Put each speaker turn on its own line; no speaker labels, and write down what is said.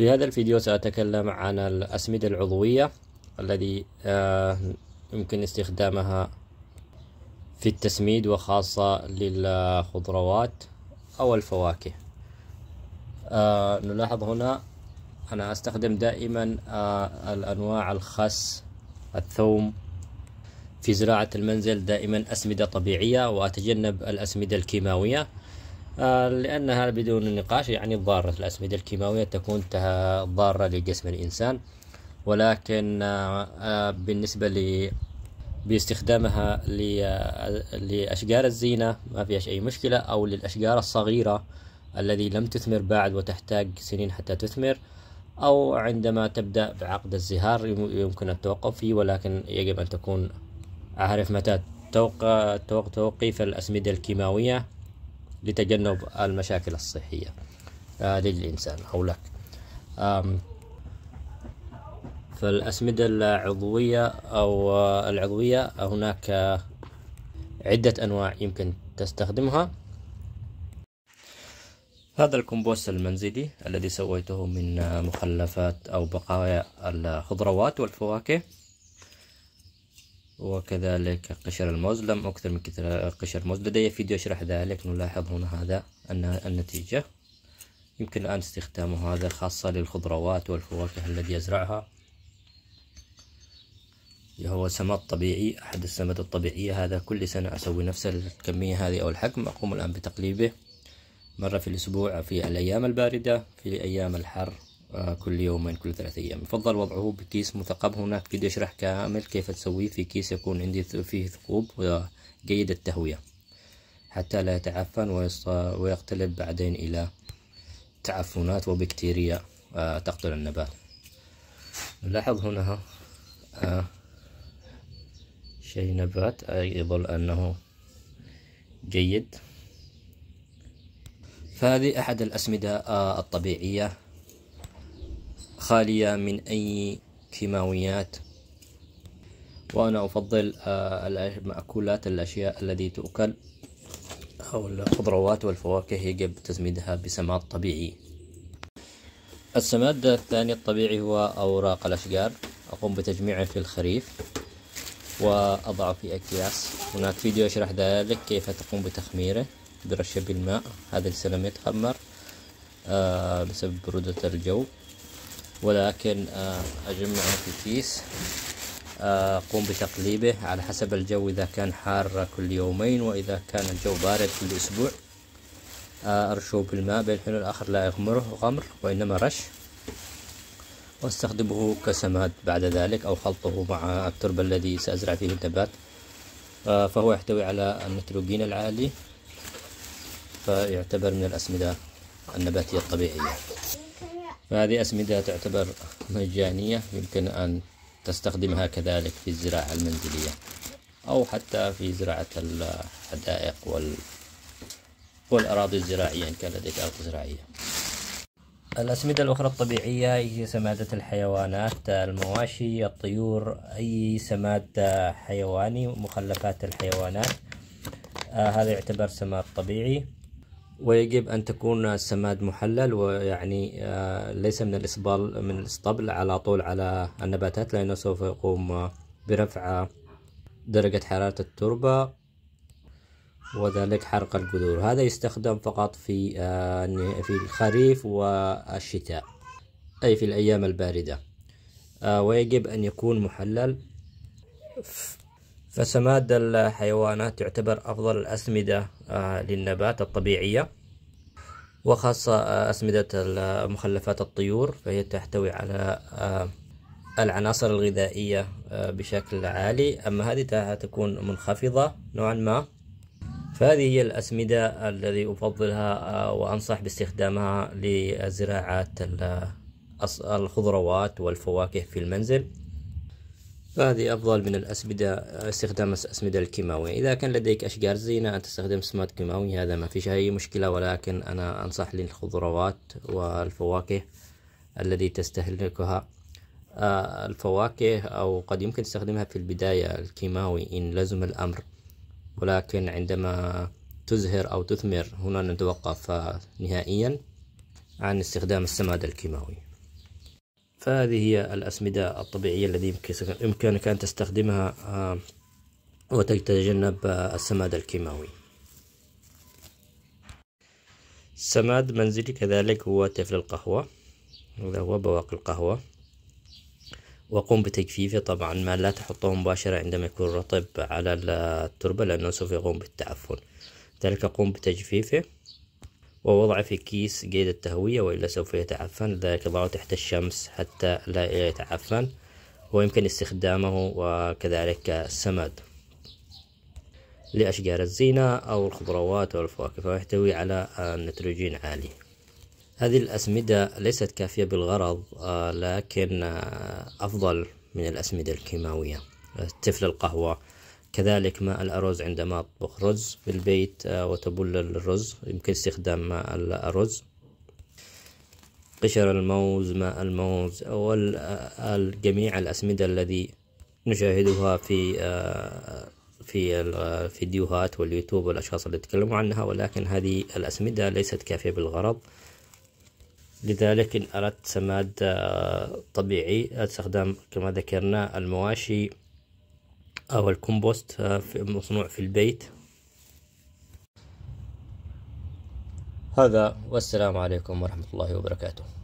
في هذا الفيديو سأتكلم عن الأسمدة العضوية الذي آه، يمكن استخدامها في التسميد وخاصة للخضروات أو الفواكه آه، نلاحظ هنا أنا أستخدم دائما آه، الأنواع الخس الثوم في زراعة المنزل دائما أسمدة طبيعية وأتجنب الأسمدة الكيماوية آه، لأنها بدون نقاش يعني ضارة الأسمدة الكيماوية تكون ضارة لجسم الإنسان ولكن آه، آه، بالنسبة باستخدامها لأشجار الزينة ما فيهاش أي مشكلة أو للأشجار الصغيرة الذي لم تثمر بعد وتحتاج سنين حتى تثمر أو عندما تبدأ بعقد الزهار يمكن التوقف فيه ولكن يجب أن تكون عارف متى توقيف الأسمدة الكيماوية لتجنب المشاكل الصحية آه، للإنسان أو لك فالأسمدة العضوية أو آه، العضوية آه، هناك عدة أنواع يمكن تستخدمها هذا الكمبوست المنزلي الذي سويته من مخلفات أو بقايا الخضروات والفواكه وكذلك قشر الموز لم أكثر من آه، قشر الموز لدي فيديو أشرح ذلك نلاحظ هنا هذا النتيجة يمكن الآن استخدام هذا خاصة للخضروات والفواكه الذي يزرعها هو سماد طبيعي أحد السماد الطبيعية هذا كل سنة أسوي نفس الكمية هذه أو الحجم أقوم الآن بتقليبه مرة في الأسبوع في الأيام الباردة في أيام الحر آه، كل يومين كل ثلاثة أيام يفضل وضعه بكيس مثقب هناك فيديو يشرح كامل كيف تسويه في كيس يكون عندي فيه ثقوب وجيد التهوية حتى لا يتعفن ويقتلب بعدين إلى تعفنات وبكتيريا آه، تقتل النبات نلاحظ هنا آه، شيء نبات يظل أنه جيد فهذه أحد الأسمدة الطبيعية خالية من أي كيماويات وأنا أفضل آه، المأكولات الأشياء التي تؤكل أو الخضروات والفواكه يجب تسميدها بسماد طبيعي السماد الثاني الطبيعي هو أوراق الأشجار أقوم بتجميعه في الخريف وأضعه في أكياس هناك فيديو يشرح ذلك كيف تقوم بتخميره برشه بالماء هذا السلام يتخمر آه، بسبب برودة الجو ولكن آه، أجمعه في كيس آه، أقوم بتقليبه على حسب الجو إذا كان حار كل يومين وإذا كان الجو بارد كل أسبوع آه، أرشه بالماء بين حين الآخر لا يغمره غمر وإنما رش واستخدمه كسماد بعد ذلك أو خلطه مع التربة الذي سأزرع فيه النبات فهو يحتوي على النيتروجين العالي فيعتبر من الأسمدة النباتية الطبيعية فهذه أسمدة تعتبر مجانية يمكن أن تستخدمها كذلك في الزراعة المنزلية أو حتى في زراعة الحدائق وال... والأراضي الزراعية إن كان لديك أرض زراعية الأسمدة الأخرى الطبيعية هي سمادة الحيوانات المواشي الطيور أي سماد حيواني مخلفات الحيوانات آه هذا يعتبر سماد طبيعي ويجب أن تكون السماد محلل ويعني آه، ليس من الاسبال من الإسطبل على طول على النباتات لأنه سوف يقوم برفع درجة حرارة التربة وذلك حرق الجذور هذا يستخدم فقط في آه، في الخريف والشتاء أي في الأيام الباردة آه، ويجب أن يكون محلل فسماد الحيوانات يعتبر أفضل الأسمدة آه، للنبات الطبيعية وخاصة آه، أسمدة مخلفات الطيور فهي تحتوي على آه، العناصر الغذائية بشكل عالي أما هذه تكون منخفضة نوعا ما فهذه هي الأسمدة الذي أفضلها وأنصح باستخدامها لزراعة الخضروات والفواكه في المنزل فهذه أفضل من الأسمدة استخدام الأسمدة الكيماوية إذا كان لديك أشجار زينة أن تستخدم سماد كيماوي هذا ما فيش أي مشكلة ولكن أنا أنصح للخضروات والفواكه الذي تستهلكها آه، الفواكه أو قد يمكن تستخدمها في البداية الكيماوي إن لزم الأمر ولكن عندما تزهر أو تثمر هنا نتوقف نهائيا عن استخدام السماد الكيماوي فهذه هي الأسمدة الطبيعية التي يمكنك أن تستخدمها آه، وتتجنب آه، السماد الكيماوي سماد منزلي كذلك هو تفل القهوة هذا هو بواقي القهوة وقم بتجفيفه طبعا ما لا تحطه مباشرة عندما يكون رطب على التربة لأنه سوف يقوم بالتعفن ذلك قم بتجفيفه ووضع في كيس جيد التهوية وإلا سوف يتعفن لذلك ضعه تحت الشمس حتى لا يتعفن ويمكن استخدامه وكذلك السماد لأشجار الزينة أو الخضروات والفواكه فيحتوي على نيتروجين عالي هذه الأسمدة ليست كافية بالغرض آه، لكن آه، أفضل من الأسمدة الكيماوية تفل القهوة كذلك ماء الأرز عندما أطبخ رز بالبيت آه، وتبل الرز يمكن استخدام ماء الأرز قشر الموز ماء الموز والجميع آه، الأسمدة الذي نشاهدها في آه، في الفيديوهات واليوتيوب والأشخاص اللي يتكلموا عنها ولكن هذه الأسمدة ليست كافية بالغرض لذلك إن أردت سماد طبيعي استخدام كما ذكرنا المواشي او الكومبوست آه، مصنوع في البيت هذا والسلام عليكم ورحمة الله وبركاته